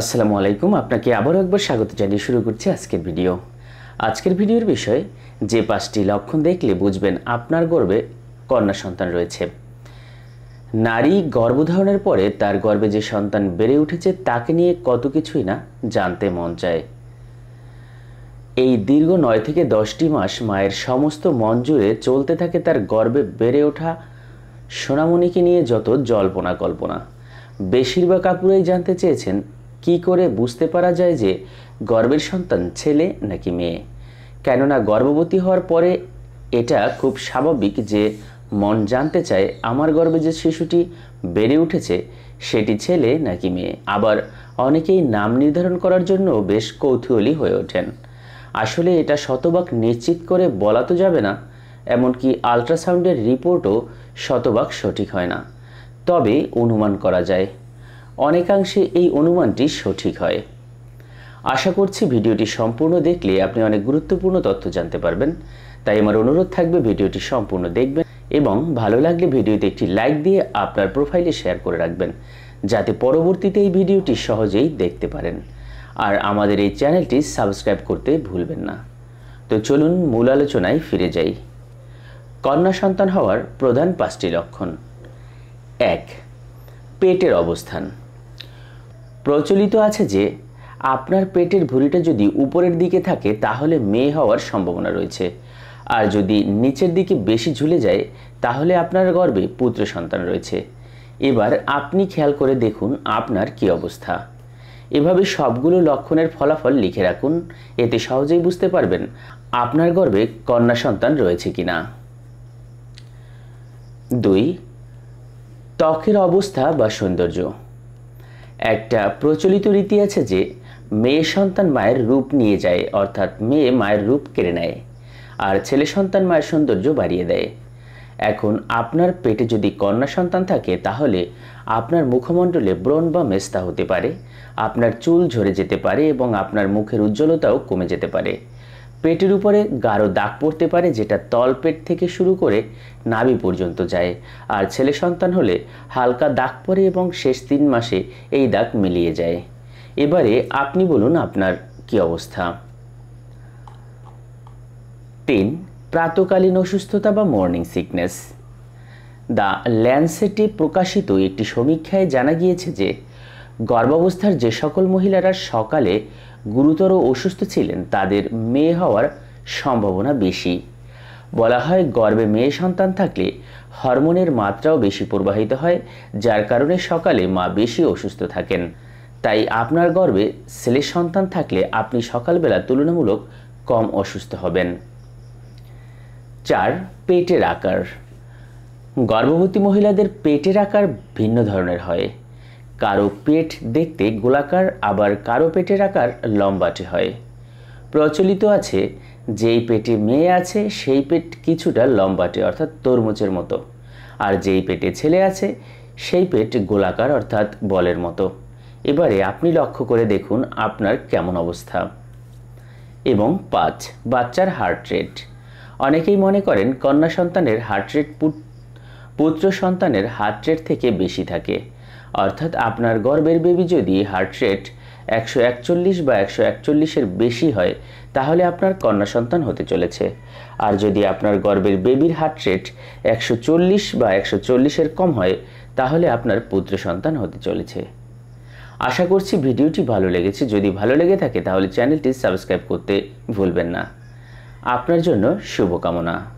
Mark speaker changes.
Speaker 1: আসসালামু আলাইকুম আপনাকে আবারও একবার স্বাগত জানিয়ে শুরু করছি আজকের ভিডিও আজকের ভিডিওর বিষয় যে পাঁচটি লক্ষণ দেখলে বুঝবেন আপনার গর্বে কন্যা সন্তান রয়েছে নারী গর্ভধারণের পরে তার গর্বে যে সন্তান বেড়ে উঠেছে তাকে নিয়ে কত কিছুই না জানতে মন চায় এই দীর্ঘ নয় থেকে দশটি মাস মায়ের সমস্ত মন জুড়ে চলতে থাকে তার গর্বে বেড়ে ওঠা সোনামণিকে নিয়ে যত জল্পনা কল্পনা বেশিরভাগ আপুরাই জানতে চেয়েছেন কি করে বুঝতে পারা যায় যে গর্বের সন্তান ছেলে নাকি মেয়ে কেননা গর্ভবতী হওয়ার পরে এটা খুব স্বাভাবিক যে মন জানতে চায় আমার গর্ভে যে শিশুটি বেড়ে উঠেছে সেটি ছেলে নাকি মেয়ে আবার অনেকেই নাম নির্ধারণ করার জন্য বেশ কৌতূহলী হয়ে ওঠেন আসলে এটা শতভাগ নিশ্চিত করে বলা তো যাবে না এমনকি আলট্রাসাউন্ডের রিপোর্টও শতভাগ সঠিক হয় না তবে অনুমান করা যায় অনেকাংশে এই অনুমানটি সঠিক হয় আশা করছি ভিডিওটি সম্পূর্ণ দেখলে আপনি অনেক গুরুত্বপূর্ণ তথ্য জানতে পারবেন তাই আমার অনুরোধ থাকবে ভিডিওটি সম্পূর্ণ দেখবেন এবং ভালো লাগলে ভিডিওতে একটি লাইক দিয়ে আপনার প্রোফাইলে শেয়ার করে রাখবেন যাতে পরবর্তীতে এই ভিডিওটি সহজেই দেখতে পারেন আর আমাদের এই চ্যানেলটি সাবস্ক্রাইব করতে ভুলবেন না তো চলুন মূল আলোচনায় ফিরে যাই কন্যা সন্তান হওয়ার প্রধান পাঁচটি লক্ষণ এক পেটের অবস্থান প্রচলিত আছে যে আপনার পেটের ভুঁড়িটা যদি উপরের দিকে থাকে তাহলে মেয়ে হওয়ার সম্ভাবনা রয়েছে আর যদি নিচের দিকে বেশি ঝুলে যায় তাহলে আপনার গর্বে পুত্র সন্তান রয়েছে এবার আপনি খেয়াল করে দেখুন আপনার কি অবস্থা এভাবে সবগুলো লক্ষণের ফলাফল লিখে রাখুন এতে সহজেই বুঝতে পারবেন আপনার গর্বে কন্যা সন্তান রয়েছে কি না দুই ত্বকের অবস্থা বা সৌন্দর্য একটা প্রচলিত রীতি আছে যে মেয়ে সন্তান মায়ের রূপ নিয়ে যায় অর্থাৎ মেয়ে মায়ের রূপ কেড়ে নেয় আর ছেলে সন্তান মায়ের সৌন্দর্য বাড়িয়ে দেয় এখন আপনার পেটে যদি কন্যা সন্তান থাকে তাহলে আপনার মুখমণ্ডলে ব্রণ বা মেস্তা হতে পারে আপনার চুল ঝরে যেতে পারে এবং আপনার মুখের উজ্জ্বলতাও কমে যেতে পারে পেটের উপরে গাঢ় দাগ পড়তে পারে যেটা তলপেট থেকে শুরু করে নাভি পর্যন্ত যায় আর ছেলে সন্তান হলে হালকা দাগ পড়ে এবং শেষ তিন মাসে এই দাগ মিলিয়ে যায় এবারে আপনি বলুন আপনার কি অবস্থা তিন প্রাতকালীন অসুস্থতা বা মর্নিং সিকনেস দ্য ল্যান্ডসেটে প্রকাশিত একটি সমীক্ষায় জানা গিয়েছে যে গর্ভাবস্থার যে সকল মহিলারা সকালে গুরুতর অসুস্থ ছিলেন তাদের মেয়ে হওয়ার সম্ভাবনা বেশি বলা হয় গর্ভে মেয়ে সন্তান থাকলে হরমোনের মাত্রাও বেশি প্রবাহিত হয় যার কারণে সকালে মা বেশি অসুস্থ থাকেন তাই আপনার গর্ভে ছেলে সন্তান থাকলে আপনি সকালবেলা তুলনামূলক কম অসুস্থ হবেন চার পেটের আকার গর্ভবতী মহিলাদের পেটের আকার ভিন্ন ধরনের হয় কারো পেট দেখতে গোলাকার আবার কারো পেটের আকার লম্বাটে হয় প্রচলিত আছে যেই পেটে মেয়ে আছে সেই পেট কিছুটা লম্বাটে অর্থাৎ তরমুজের মতো আর যেই পেটে ছেলে আছে সেই পেট গোলাকার অর্থাৎ বলের মতো এবারে আপনি লক্ষ্য করে দেখুন আপনার কেমন অবস্থা এবং পাঁচ বাচ্চার হার্ট রেট অনেকেই মনে করেন কন্যা সন্তানের হার্ট রেট পুত্র সন্তানের হার্ট রেট থেকে বেশি থাকে অর্থাৎ আপনার গর্বের বেবি যদি হার্ট রেট একশো একচল্লিশ বা একশো একচল্লিশের বেশি হয় তাহলে আপনার কন্যা সন্তান হতে চলেছে আর যদি আপনার গর্বের বেবির হার্ট রেট একশো চল্লিশ বা একশো চল্লিশের কম হয় তাহলে আপনার পুত্র সন্তান হতে চলেছে আশা করছি ভিডিওটি ভালো লেগেছে যদি ভালো লেগে থাকে তাহলে চ্যানেলটি সাবস্ক্রাইব করতে ভুলবেন না আপনার জন্য শুভকামনা